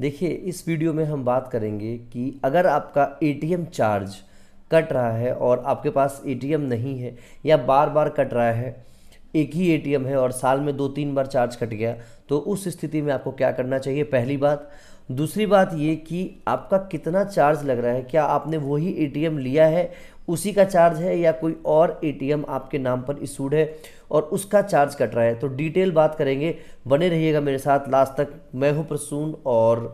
देखिए इस वीडियो में हम बात करेंगे कि अगर आपका ए चार्ज कट रहा है और आपके पास ए नहीं है या बार बार कट रहा है एक ही एटीएम है और साल में दो तीन बार चार्ज कट गया तो उस स्थिति में आपको क्या करना चाहिए पहली बात दूसरी बात ये कि आपका कितना चार्ज लग रहा है क्या आपने वही ए लिया है उसी का चार्ज है या कोई और ए आपके नाम पर इशूड है और उसका चार्ज कट रहा है तो डिटेल बात करेंगे बने रहिएगा मेरे साथ लास्ट तक मैं हूँ प्रसून और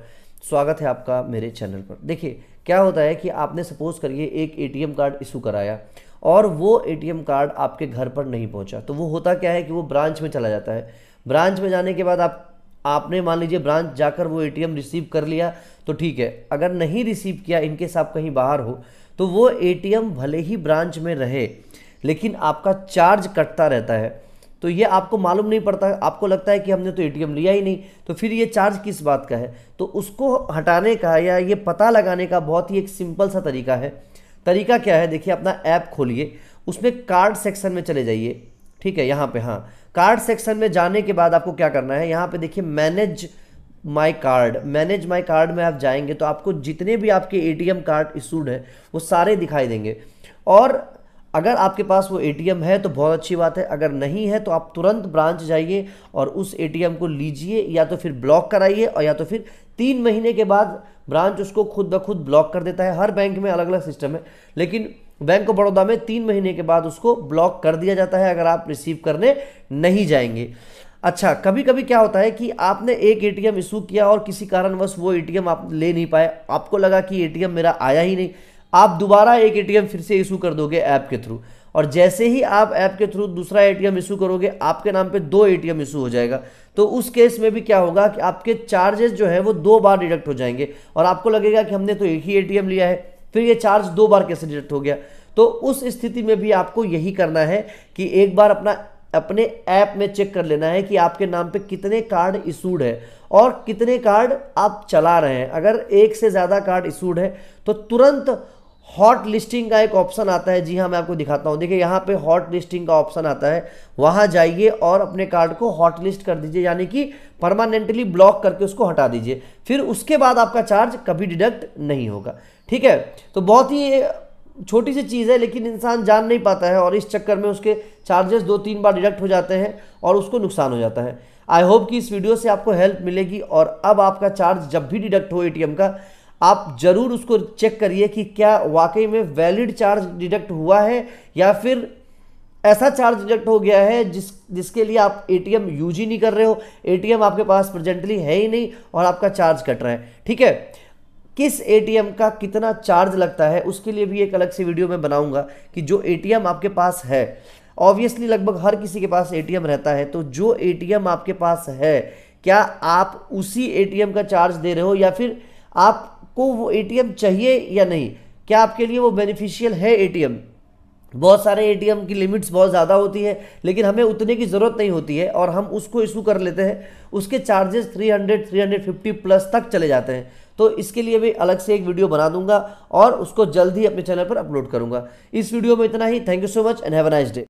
स्वागत है आपका मेरे चैनल पर देखिए क्या होता है कि आपने सपोज़ करिए एक एटीएम कार्ड इशू कराया और वो ए कार्ड आपके घर पर नहीं पहुँचा तो वो होता क्या है कि वो ब्रांच में चला जाता है ब्रांच में जाने के बाद आप आपने मान लीजिए ब्रांच जाकर वो एटीएम रिसीव कर लिया तो ठीक है अगर नहीं रिसीव किया इनकेस आप कहीं बाहर हो तो वो एटीएम भले ही ब्रांच में रहे लेकिन आपका चार्ज कटता रहता है तो ये आपको मालूम नहीं पड़ता आपको लगता है कि हमने तो एटीएम लिया ही नहीं तो फिर ये चार्ज किस बात का है तो उसको हटाने का या ये पता लगाने का बहुत ही एक सिंपल सा तरीका है तरीका क्या है देखिए अपना ऐप खोलिए उसमें कार्ड सेक्शन में चले जाइए ठीक है यहाँ पे हाँ कार्ड सेक्शन में जाने के बाद आपको क्या करना है यहाँ पे देखिए manage my card manage my card में आप जाएंगे तो आपको जितने भी आपके ए कार्ड इशूड हैं वो सारे दिखाई देंगे और अगर आपके पास वो एटीएम है तो बहुत अच्छी बात है अगर नहीं है तो आप तुरंत ब्रांच जाइए और उस एटीएम को लीजिए या तो फिर ब्लॉक कराइए और या तो फिर तीन महीने के बाद ब्रांच उसको खुद ब खुद ब्लॉक कर देता है हर बैंक में अलग अलग सिस्टम है लेकिन बैंक ऑफ बड़ौदा में तीन महीने के बाद उसको ब्लॉक कर दिया जाता है अगर आप रिसीव करने नहीं जाएंगे अच्छा कभी कभी क्या होता है कि आपने एक एटीएम इशू किया और किसी कारणवश वो एटीएम आप ले नहीं पाए आपको लगा कि एटीएम मेरा आया ही नहीं आप दोबारा एक एटीएम फिर से इशू कर दोगे ऐप के थ्रू और जैसे ही आप ऐप के थ्रू दूसरा एटीएम इशू करोगे आपके नाम पे दो एटीएम इशू हो जाएगा तो उस केस में भी क्या होगा कि आपके चार्जेस जो है वो दो बार डिडक्ट हो जाएंगे और आपको लगेगा कि हमने तो एक ही ए लिया है फिर ये चार्ज दो बार कैसे डिडक्ट हो गया तो उस स्थिति में भी आपको यही करना है कि एक बार अपना अपने ऐप में चेक कर लेना है कि आपके नाम पे कितने कार्ड इशूड है और कितने कार्ड आप चला रहे हैं अगर एक से ज़्यादा कार्ड इशूड है तो तुरंत हॉट लिस्टिंग का एक ऑप्शन आता है जी हाँ मैं आपको दिखाता हूँ देखिए यहाँ पे हॉट लिस्टिंग का ऑप्शन आता है वहाँ जाइए और अपने कार्ड को हॉट लिस्ट कर दीजिए यानी कि परमानेंटली ब्लॉक करके उसको हटा दीजिए फिर उसके बाद आपका चार्ज कभी डिडक्ट नहीं होगा ठीक है तो बहुत ही छोटी सी चीज़ है लेकिन इंसान जान नहीं पाता है और इस चक्कर में उसके चार्जेस दो तीन बार डिडक्ट हो जाते हैं और उसको नुकसान हो जाता है आई होप कि इस वीडियो से आपको हेल्प मिलेगी और अब आपका चार्ज जब भी डिडक्ट हो ए का आप ज़रूर उसको चेक करिए कि क्या वाकई में वैलिड चार्ज डिडक्ट हुआ है या फिर ऐसा चार्ज डिडक्ट हो गया है जिस जिसके लिए आप एटीएम यूज ही नहीं कर रहे हो एटीएम आपके पास प्रेजेंटली है ही नहीं और आपका चार्ज कट रहा है ठीक है किस एटीएम का कितना चार्ज लगता है उसके लिए भी एक अलग से वीडियो मैं बनाऊंगा कि जो एटीएम आपके पास है ऑब्वियसली लगभग हर किसी के पास एटीएम रहता है तो जो एटीएम आपके पास है क्या आप उसी एटीएम का चार्ज दे रहे हो या फिर आप आपको वो एटीएम चाहिए या नहीं क्या आपके लिए वो बेनिफिशियल है एटीएम बहुत सारे एटीएम की लिमिट्स बहुत ज़्यादा होती है लेकिन हमें उतने की ज़रूरत नहीं होती है और हम उसको इशू कर लेते हैं उसके चार्जेस 300 350 प्लस तक चले जाते हैं तो इसके लिए भी अलग से एक वीडियो बना दूंगा और उसको जल्द ही अपने चैनल पर अपलोड करूंगा इस वीडियो में इतना ही thank you so much and have a nice day